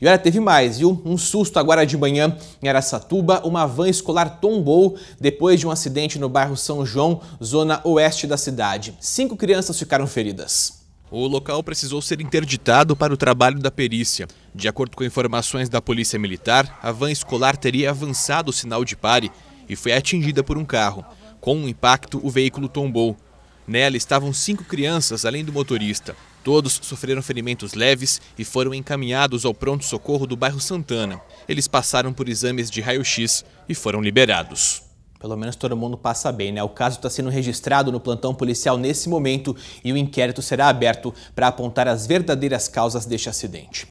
E olha, teve mais, viu? Um susto agora de manhã em Aracatuba, uma van escolar tombou depois de um acidente no bairro São João, zona oeste da cidade. Cinco crianças ficaram feridas. O local precisou ser interditado para o trabalho da perícia. De acordo com informações da Polícia Militar, a van escolar teria avançado o sinal de pare e foi atingida por um carro. Com o um impacto, o veículo tombou. Nela estavam cinco crianças, além do motorista. Todos sofreram ferimentos leves e foram encaminhados ao pronto-socorro do bairro Santana. Eles passaram por exames de raio-x e foram liberados. Pelo menos todo mundo passa bem, né? O caso está sendo registrado no plantão policial nesse momento e o inquérito será aberto para apontar as verdadeiras causas deste acidente.